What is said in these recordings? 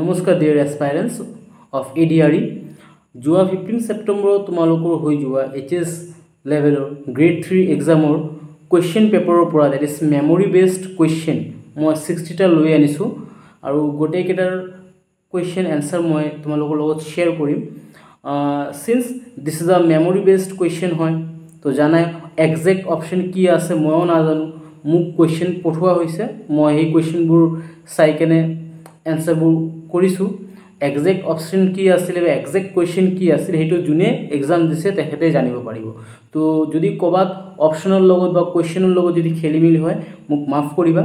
নমস্কাৰ dear aspirants of E D R E যোৱা fifteen ছেপ্টেম্বৰত তোমালোকৰ হৈ যোৱা এইচ এছ লেভেলৰ গ্ৰেড থ্ৰী এক্সামৰ কুৱেশ্যন পেপাৰৰ পৰা that is memory based question মই ছিক্সটিটা লৈ আনিছোঁ আৰু গোটেইকেইটাৰ কুৱেশ্যন এনচাৰ মই তোমালোকৰ লগত শ্বেয়াৰ কৰিম since this is a memory based question হয় তো জানাই একজেক্ট অপশ্যন কি আছে ময়ো নাজানো মোক কুৱেশ্যন পঠোৱা হৈছে মই সেই কুৱেশ্যনবোৰ চাই কেনে এনচাৰবোৰ কৰিছোঁ একজেক্ট অপশ্যন কি আছিলে বা একজেক্ট কুৱেশ্যন কি আছিলে সেইটো যোনে এক্সাম দিছে তেখেতে জানিব পাৰিব তো যদি ক'ৰবাত অপশ্যনৰ লগত বা কুৱেশ্যনৰ লগত যদি খেলিমেলি হয় মোক মাফ কৰিবা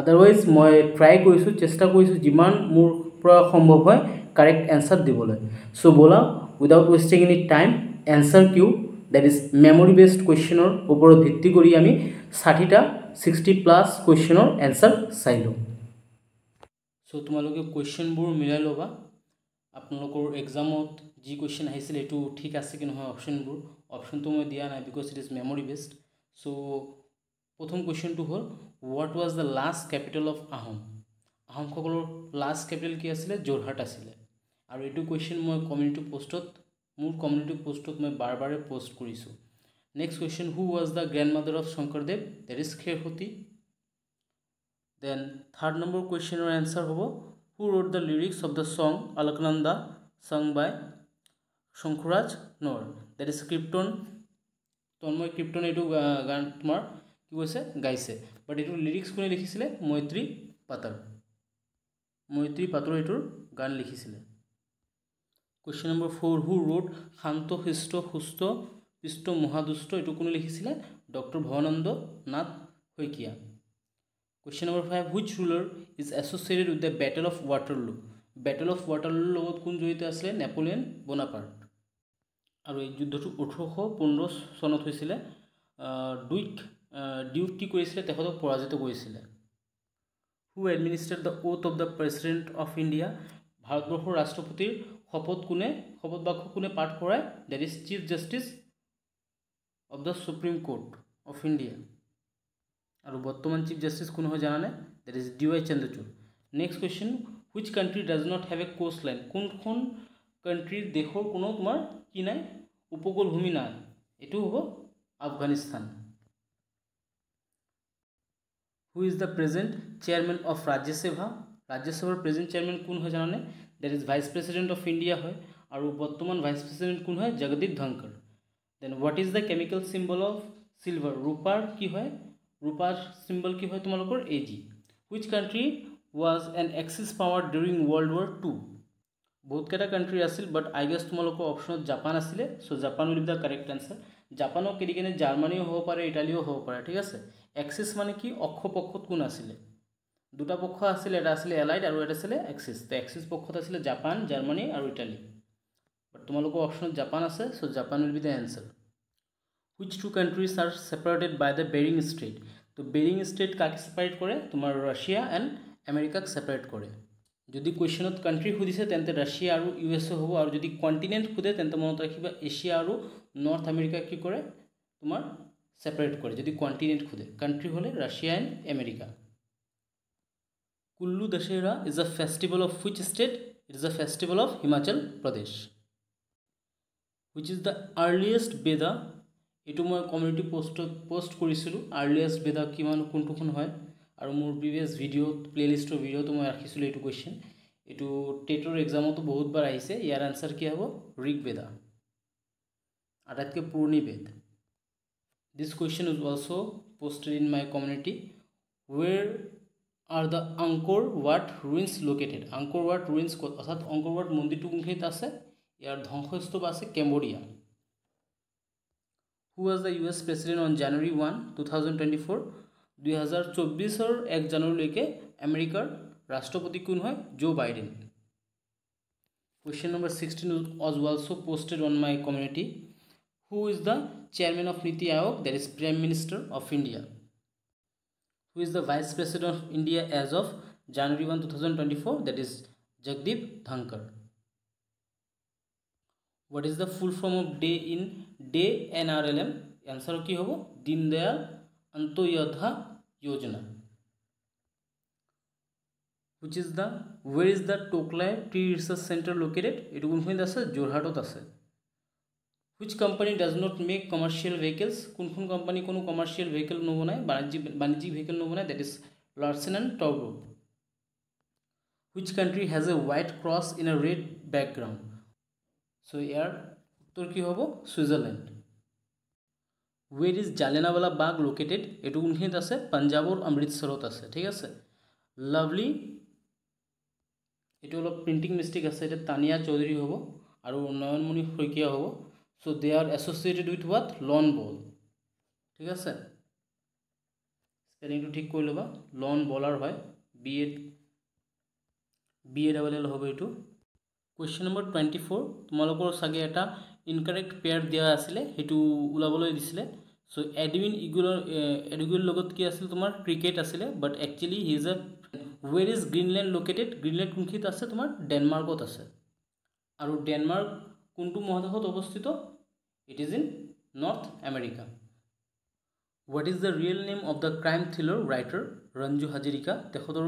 আদাৰৱাইজ মই ট্ৰাই কৰিছোঁ চেষ্টা কৰিছোঁ যিমান মোৰ পৰা সম্ভৱ হয় কাৰেক্ট এনচাৰ দিবলৈ চ' ব'লা without wasting any time answer Q that is memory based কুৱেশ্যনৰ ওপৰত ভিত্তি কৰি আমি ষাঠিটা ছিক্সটি প্লাছ কুৱেশ্যনৰ এনচাৰ চাই লওঁ চ' তোমালোকে কুৱেশ্যনবোৰ মিলাই ল'বা আপোনালোকৰ এক্সামত যি কুৱেশ্যন আহিছিল সেইটো ঠিক আছে কি নহয় অপশ্যনবোৰ অপশ্যনটো মই দিয়া নাই because it is memory based so' প্ৰথম কুৱেশ্যনটো হ'ল what was the last capital of Ahom আহোমসকলৰ লাষ্ট কেপিটেল কি আছিলে যোৰহাট আছিলে আৰু এইটো কুৱেশ্যন মই কমিউনিটি পষ্টত মোৰ কমিউনিটি পষ্টত মই বাৰ বাৰে পষ্ট কৰিছোঁ next question who was the grandmother of Sankardev that is Khersuti then third number কুৱেশ্যনৰ এনচাৰ হ'ব who wrote the lyrics of the song Alakananda চং বাই শংকুৰাজ নৰ ডেট ইজ কীৰ্তন তন্ময় কীৰ্তন এইটো গান তোমাৰ কি কৈছে গাইছে বাট এইটো লিৰিক্স কোনে লিখিছিলে মৈত্ৰী পাটৰ মৈত্ৰী পাটৰ এইটোৰ গান লিখিছিলে question number four who wrote শান্ত শিষ্ট সুস্থ পিষ্ট মহাদুষ্ট এইটো কোনে লিখিছিলে doctor Bhabananda Nath Saikia question number five which ruler is associated with the battle of Waterloo battle of ৱাটাৰলুৰ লগত কোন জড়িত আছিলে নেপলিয়ন বনাপাৰ্ট আৰু এই যুদ্ধটো ওঠৰশ পোন্ধৰ চনত হৈছিলে ডুইক ডিউক কি কৰিছিলে তেখেতক পৰাজিত কৰিছিলে who administrate the oath of the president of India ভাৰতবৰ্ষৰ ৰাষ্ট্ৰপতিৰ শপত কোনে শপত বাক্য কোনে পাঠ কৰায় that is chief justice of the supreme court of India আৰু বৰ্তমান চিফ জাস্টিস কোন হয় জানানে that is D Y Chandrachud next question which country does not have a coastline কোনখন কাণ্ট্ৰিৰ দেশৰ কোনো তোমাৰ কি নাই উপকূল ভূমি নাই হ'ব Afghanistan who is the present chairman of ৰাজ্যসেৱা ৰাজ্যসভাৰ প্ৰেজেণ্ট চেয়াৰমেন কোন হয় জানানে that is vice president of India হয় আৰু বৰ্তমান ভাইচ প্ৰেচিডেণ্ট কোন হয় Jagdeep Dhankhar then what is the chemical symbol of silver ৰূপাৰ কি হয় rupas symbol ki hoy tomalokor ag which country was an axis power during world war 2 bahut keta country asil but i guess tomaloko option japan asile so japan will be the correct answer japano keri gene germany ho pare italy ho pare thik ase axis mane ki akho pokkhot kun asile duta pokkho asile eta asile allied aru eta asile axis te axis pokkhot asile japan germany aru italy but tomaloko option japan ase so japan will be the answer which two countries are separated by the bering strait তো Bering strait কাকে separate কৰে তোমাৰ Russia and আমেৰিকাক separate কৰে যদি কুৱেশ্যনত country সুধিছে তেন্তে Russia আৰু ইউ এছ হ'ব আৰু যদি কন্টিনেন্ট সোধে তেন্তে মনত রাখবা এছিয়া আৰু নৰ্থ আমেরিকা কি কৰে তোমাৰ সেপারেট করে যদি কন্টিনেন্ট খুঁজে কান্ট্রি হলে Russia and America Kullu Dussehra is a festival of which state it is a festival of Himachal Pradesh which is the earliest Veda এইটো মই কমিউনিটি পোষ্টত পোষ্ট কৰিছিলোঁ আৰ্লিয়েষ্ট বেদা কিমান কোনটোখন হয় আৰু মোৰ প্ৰিভিয়াছ ভিডিঅ'ত প্লে'লিষ্টৰ ভিডিঅ'টো মই ৰাখিছিলোঁ এইটো কুৱেশ্যন এইটো টেটৰ এক্সামতো বহুতবাৰ আহিছে ইয়াৰ আনচাৰ কি হ'ব ঋগ বেদা আটাইতকৈ পুৰণি বেদ this question is also' posted in my community where are the Angkor Wat ruins located Angkor Wat ruins অৰ্থাৎ অংকৰ ৱাৰ্ড মন্দিৰটো কোনখিনিত আছে ইয়াৰ ধ্বংসস্তূপ আছে Cambodia who was the U S president on January one two thousand twenty four দুই হাজাৰ চব্বিশের এক জানুৱাৰীলৈকে আমেৰিকাৰ ৰাষ্ট্ৰপতি কোন হয় Joe Biden question number sixteen was also' posted on my community who is the chairman of NITI Aayog that is prime minister of India who is the vice president of India as of January one two thousand twenty four that is Jagdeep Dhankhar what is the full form of day in day N R L M answer की हम दीनदयाल अंत्योदय योजना which is the where is the Toklai Tree Research Center located? It কোনখানে আছে যোৰহাটত আছে which company does not make commercial vehicles? কোনখন company কোনো commercial vehicle নবনায় বাণিজ্যিক বাণিজ্যিক vehicle নবনায় that is Larsen and Toubro which country has a white cross in a red background? So এর উত্তর কী হ'ব Switzerland where is Jallianwala Bagh located এইটো কোনখিনিত আছে পাঞ্জাৱৰ অমৃতসৰত আছে ঠিক আছে লাভলি এইটো অলপ প্ৰিণ্টিং মিষ্টেক আছে এতিয়া তানিয়া চৌধুৰী হ'ব আৰু নয়নমণি শইকীয়া হ'ব so' they are associated with what lawn ball ঠিক আছে স্পেলিংটো ঠিক কৰি ল'বা লন বলাৰ হয় বি এড বি এ ডাবল এল হ'ব এইটো কুৱেশ্যন নম্বৰ টুৱেণ্টি ফ'ৰ তোমালোকৰ চাগে এটা ইনকাৰেক্ট পেয়াৰ দিয়া আছিলে সেইটো ওলাবলৈ দিছিলে চ' এডৱিন ইগুলৰ এডগুলৰ লগত কি আছিল তোমাৰ ক্ৰিকেট আছিলে but actually he is a where is Greenland located Greenland কোনখিনিত আছে তোমাৰ ডেনমাৰ্কত আছে আৰু ডেনমাৰ্ক কোনটো মহাদেশত অৱস্থিত it is in north America what is the real name of the crime thriller writer Ranju Hazarika তেখেতৰ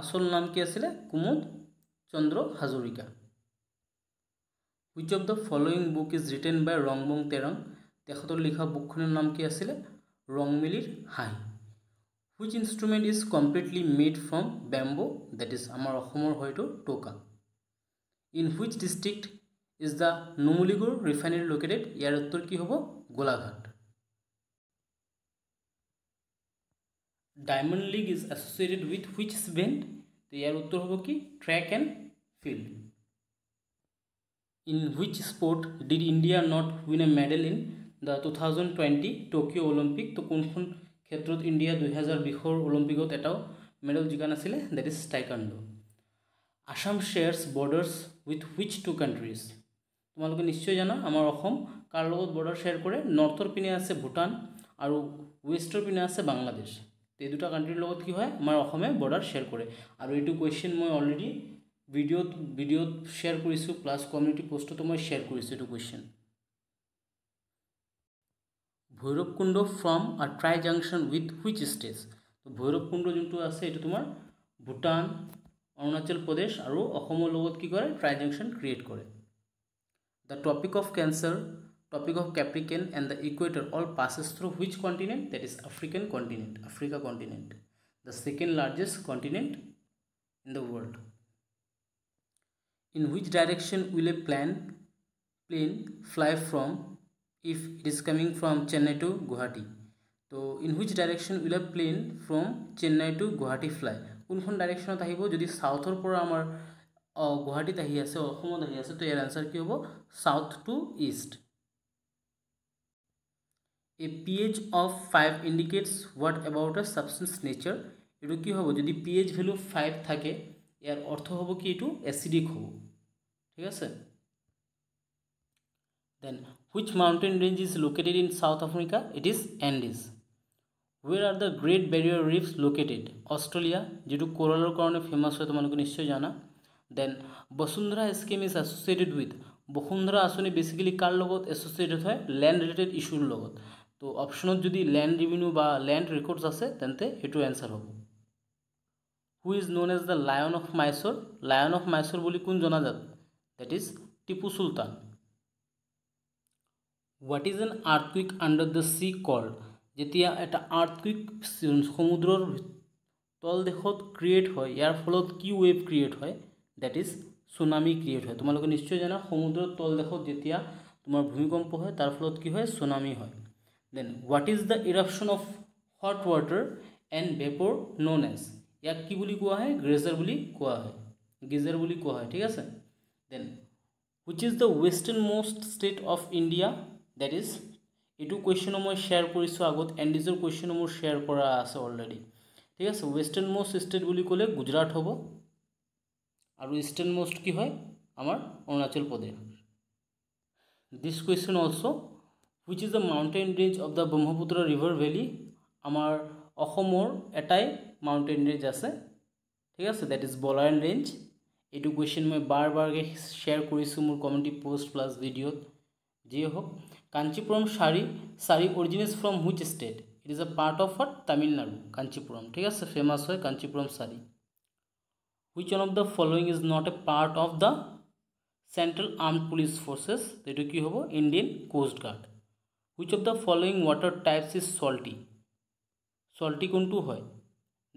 আচল নাম কি আছিলে Kumud Chandra Hazarika which of the following book is written by Rongbong Terang তেখেতৰ লিখা বুকখনৰ নাম কি আছিলে Rongmilir Hanhi which instrument is completely made from bamboo that is আমাৰ অসমৰ হয়তো টোকা in which district is the Numaligarh refinery located ইয়াৰ উত্তৰ কি হ'ব Golaghat diamond league is associated with which তো ইয়াৰ উত্তৰ হ'ব কি track and field. In which sport did India not win a medal in the two thousand twenty Tokyo' Olympic তো কোনখন ক্ষেত্ৰত ইণ্ডিয়া দুহেজাৰ বিশৰ অলিম্পিকত এটাও মেডেল জিকা নাছিলে that is taekwondo Assam shares borders with which two countries তোমালোকে নিশ্চয় জানা আমাৰ অসম কাৰ লগত বৰ্ডাৰ শ্বেয়াৰ কৰে নৰ্থৰ পিনে আছে ভূটান আৰু ৱেষ্টৰ পিনে আছে বাংলাদেশ এই দুটা কাণ্ট্ৰিৰ লগত কি হয় আমাৰ অসমে বৰ্ডাৰ শ্বেয়াৰ কৰে আৰু এইটো কুৱেশ্যন মই অলৰেডি ভিডিঅ'ত ভিডিঅ'ত শ্বেয়াৰ কৰিছোঁ প্লাছ কমিউনিটি পষ্টতো মই শ্বেয়াৰ কৰিছোঁ এইটো question Bhairabkunda from a tri junction with which state তো ভৈৰৱকুণ্ড যোনটো আছে এইটো তোমাৰ ভূটান অৰুণাচল প্ৰদেশ আৰু অসমৰ লগত কি কৰে ট্ৰাই জাংচন ক্ৰিয়েট কৰে the tropic of Cancer tropic of Capricorn and the equator all passes through which continent that is African continent Africa continent the second largest continent in the world in which direction will a plan plane fly from if it is coming from chennai to guwahati so in which direction will a plane from chennai to guwahati fly kun direction ta hibo jodi south or pura amar guwahati ta hi ase ahom ta hi ase to er answer ki hobo south to east a pH of 5 indicates what about a substance nature. It is pH value 5 ইয়াৰ অৰ্থ হ'ব কি এইটো acidic হ'ব ঠিক আছে then which mountain range is located in South Africa it is Andes where are the Great Barrier reefs located Australia যিটো কোৰালৰ কাৰণে ফেমাছ হয় তোমালোকে নিশ্চয় জানা then Basundhara scheme is associated with Basundhara আঁচনি বেচিকেলি কাৰ লগত এছ'চিয়েটেড হয় লেণ্ড ৰিলেটেড ইছ্যুৰ লগত তো অপশ্যনত যদি লেণ্ড ৰেভিনিউ বা লেণ্ড ৰেকৰ্ডছ আছে তেন্তে সেইটো এনচাৰ হ'ব who is known as the lion of Mysore lion of Mysore বুলি কোন জনাজাত that is Tipu Sultan what is an earthquake under the sea called যেতিয়া এটা আৰ্থ কুইক সমুদ্ৰৰ তলদেশত ক্ৰিয়েট হয় ইয়াৰ ফলত কি ৱেভ ক্ৰিয়েট হয় ডেট ইজ চুনামি ক্ৰিয়েট হয় তোমালোকে নিশ্চয় জানা সমুদ্ৰৰ তলদেশত যেতিয়া তোমাৰ ভূমিকম্প হয় তাৰ ফলত কি হয় চুনামি হয় then what is the eruption of hot water and vapour known as ইয়াক কি বুলি কোৱা হয় গ্ৰেজাৰ বুলি কোৱা হয় গ্ৰেজাৰ বুলি কোৱা হয় ঠিক আছে then which is the westernmost state of India that is এইটো কুৱেশ্যনো মই শ্বেয়াৰ কৰিছোঁ আগত এণ্ডিজৰ কুৱেশ্যনো মোৰ শ্বেয়াৰ কৰা আছে অলৰেডি ঠিক আছে ৱেষ্টাৰ্ণ মষ্ট ষ্টেট বুলি ক'লে গুজৰাট হ'ব আৰু ইষ্টাৰ্ণ মষ্ট কি হয় আমাৰ Arunachal Pradesh this question also' which is the mountain range of the Brahmaputra river valley আমাৰ অসমৰ এটাই माउंटेन রেঞ্জ আছে ঠিক আছে দ্যাট ইজ বলারেন রেঞ্জ এইটো কুৱেশ্যন মই বাৰ বাৰকৈ শ্বেয়াৰ কৰিছোঁ মোৰ কমিউনিটি পোষ্ট প্লাছ ভিডিঅ'ত যিয়ে হওক Kanchipuram sari sari originate from which state it is a part of watt Tamil Nadu Kanchipuram ঠিক আছে ফেমাছ হয় Kanchipuram sari which one of the following is not a part of the central arm police forces এইটো কি হ'ব Indian coast guard which of the following water types is চল্টি চল্টি কোনটো হয়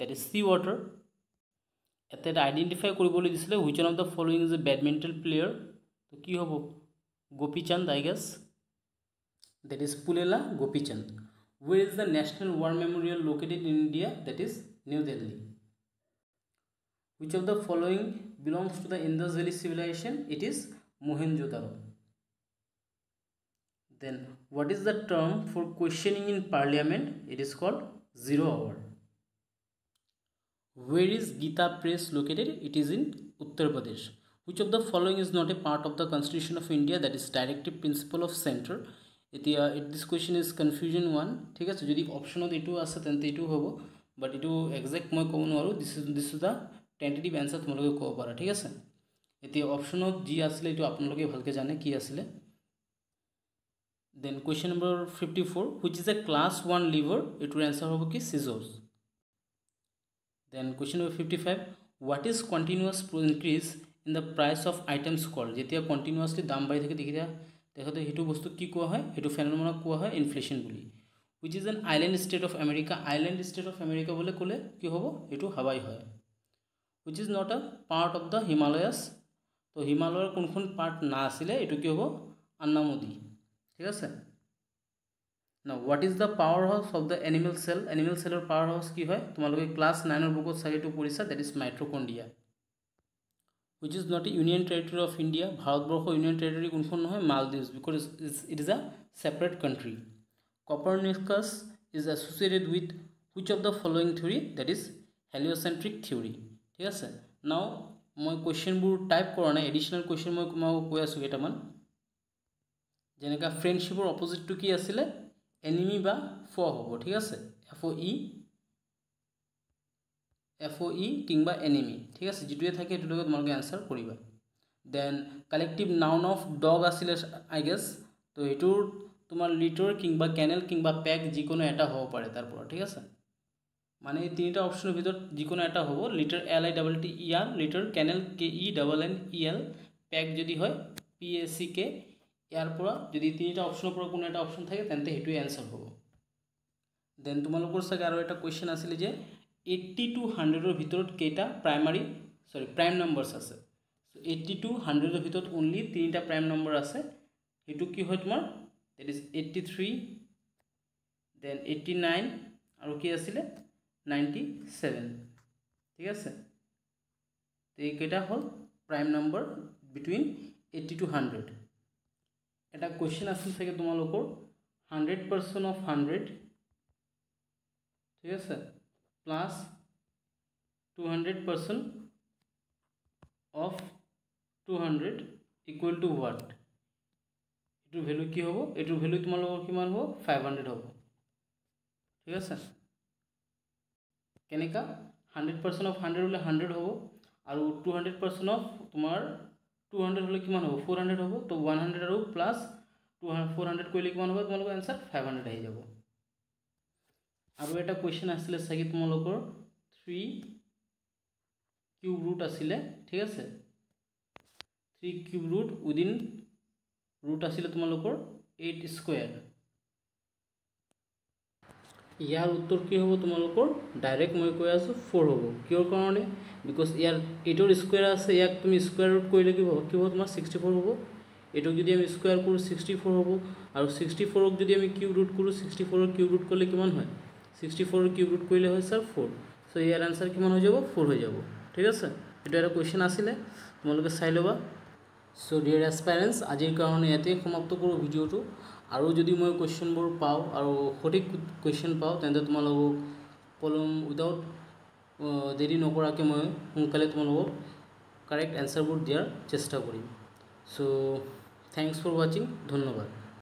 That is sea water. Water ইয়াতে এটা identify কৰিবলৈ দিছিলে which on of the following is a badminton player তো That is হ'ব Gopichand I guess that is where is the national war memorial located in india that is new delhi which of the following belongs to the indus valley civilization it is mohenjo daro then what is the term for questioning in parliament it is called zero hour Where is Gita Press located? It is in Uttar Pradesh. Which of the following is not a part of the Constitution of India that is directive principle of center? এতিয়া this question is confusion one ঠিক আছে যদি অপশ্যনত এইটো আছে তেন্তে এইটো হ'ব বাট এইটো একজেক্ট মই ক'ব নোৱাৰোঁ this is this is the tentative answer তোমালোকে ক'ব পাৰা ঠিক আছে এতিয়া অপশ্যনত যি আছিলে এইটো আপোনালোকে ভালকৈ জানে কি আছিলে then question number fifty four which is a class one lever এইটোৰ এনচাৰ হ'ব কি চিজৰ্ছ then question number 55 what is continuous increase in the price of items called jetia continuously dam bai theke dekhi দেখাতে সেইটো বস্তু কি কোৱা হয় সেইটো ফেনমনক কোৱা হয় ইনফ্লেশ্যন বুলি which is an island state of America island state of America বুলি ক'লে কি হ'ব সেইটো হাৱাই হয় which is not a part of the Himalayas তো হিমালয়ৰ কোনখন পাৰ্ট নাছিলে এইটো কি হ'ব আন্নামদী ঠিক আছে now what is the powerhouse of the animal cell animal চেলৰ পাৱাৰ হাউচ কি হয় তোমালোকে ক্লাছ নাইনৰ বুকত চাগে এইটো পঢ়িছা that is mitochondria which is not union territory of India ভাৰতবৰ্ষ ইউনিয়ন টেৰিটৰী কোনখন নহয় Maldives because is it is a separate country Copernicus is associated with which of the following theory that is heliocentric theory ঠিক আছে নাও মই কুৱেশ্যনবোৰ type কৰা নাই additional question মই তোমাক কৈ আছোঁ কেইটামান যেনেকৈ ফ্ৰেণ্ডশ্বিপৰ অপজিটটো কি আছিলে এনিমি বা ফ হব ঠিক আছে এফ ই এফ ই কিংবা এনিমি ঠিক আছে যিটোৱে থাকে সেইটোলৈকে তোমালোকে এনচাৰ কৰিবা then collective noun of dog আছিলে আই গেছ তো সেইটোৰ তোমাৰ লিটৰ কিংবা কেনেল কিংবা পেক যিকোনো এটা হ'ব পাৰে তাৰ পৰা ঠিক আছে মানে এই তিনিটা অপশ্যনৰ ভিতৰত যিকোনো এটা হ'ব litter L I double T E R litter kennel K E double N E L pack যদি হয় পি এ চি কে ইয়াৰ পৰা যদি তিনিটা অপশ্যনৰ পৰা কোনো এটা অপশ্যন থাকে তেন্তে সেইটোৱে এনচাৰ হ'ব দেন তোমালোকৰ চাগে আৰু এটা কুৱেশ্যন আছিলে যে এইট্টি টু হাণ্ড্ৰেডৰ ভিতৰত কেইটা প্ৰাইমাৰী চৰি প্ৰাইম নম্বৰছ আছে এইট্টি টু হাণ্ড্ৰেডৰ ভিতৰত অনলি তিনিটা প্ৰাইম নম্বৰ আছে সেইটো কি হয় তোমাৰ that is eighty three then eighty nine আৰু কি আছিলে নাইণ্টি চেভেন ঠিক আছে এইকেইটা হ'ল prime number between eighty two hundred এটা কুৱেশ্যন আছিল চাগে তোমালোকৰ হাণ্ড্ৰেড পাৰ্চেণ্ট অফ হাণ্ড্ৰেড ঠিক আছে plus two hundred percent of two hundred equal to what এইটোৰ ভেলু কি হ'ব এইটোৰ ভেলু তোমালোকৰ কিমান হ'ব ফাইভ হাণ্ড্ৰেড হ'ব ঠিক আছে কেনেকা হাণ্ড্ৰেড পাৰ্চেণ্ট অফ হাণ্ড্ৰেড হ'লে হাণ্ড্ৰেড হ'ব আৰু টু হাণ্ড্ৰেড পাৰ্চেণ্ট অফ তোমাৰ টু হান্ড্রেড হলে কিমান হ'ব ফ'ৰ হাণ্ড্ৰেড হ'ব তো ওৱান হাণ্ড্ৰেড আৰু প্লাছ টু ফ'ৰ হাণ্ড্ৰেড কৰিলে কিমান হ'ব তোমালোকৰ এনচাৰ ফাইভ হাণ্ড্ৰেড আহি যাব আৰু এটা কুৱেশ্যন আছিলে চাগে তোমালোকৰ থ্ৰী কিউব ৰুট আছিলে ঠিক আছে three cube root within root আছিলে তোমালোকৰ এইট স্কুৱেৰ ইয়ার উত্তর কি হব তোমালোকর ডাইরেক্ট মই কৈ আছো ফোর হব কিয়র কারণে বিকজ ইয়ার এইটোর স্কোয়ার আছে ইয়াক তুমি স্কোয়ার রুট করে লাগবে কি হব তোমার সিক্সটি ফোর হব এইটক যদি আমি স্কোয়ার করো সিক্সটি ফোর হব আর সিক্সটি ফোরক যদি আমি কিউব রুট করো সিক্সটি ফোরর কিউব রুট করলে কি হয় সিক্সটি ফোরর কিউব রুট করলে হয় স্যার ফোর সো ইয়ার আনসার কি হয়ে যাব ফোর হয়ে যাব ঠিক আছে এটা একটা কোয়েশন আসলে তোমালে চাই লবা সো ডিয়ার এসপেরেন্স আজির কারণে ইয়াতেই সমাপ্ত করো ভিডিওটা আৰু যদি মই কুৱেশ্যনবোৰ পাওঁ আৰু সঠিক কুৱেশ্যন পাওঁ তেন্তে তোমালোকক পলম উইদাউট দেৰি নকৰাকৈ মই সোনকালে তোমালোকক কাৰেক্ট এনচাৰবোৰ দিয়াৰ চেষ্টা কৰিম চ' থেংকছ ফৰ ৱাচিং ধন্যবাদ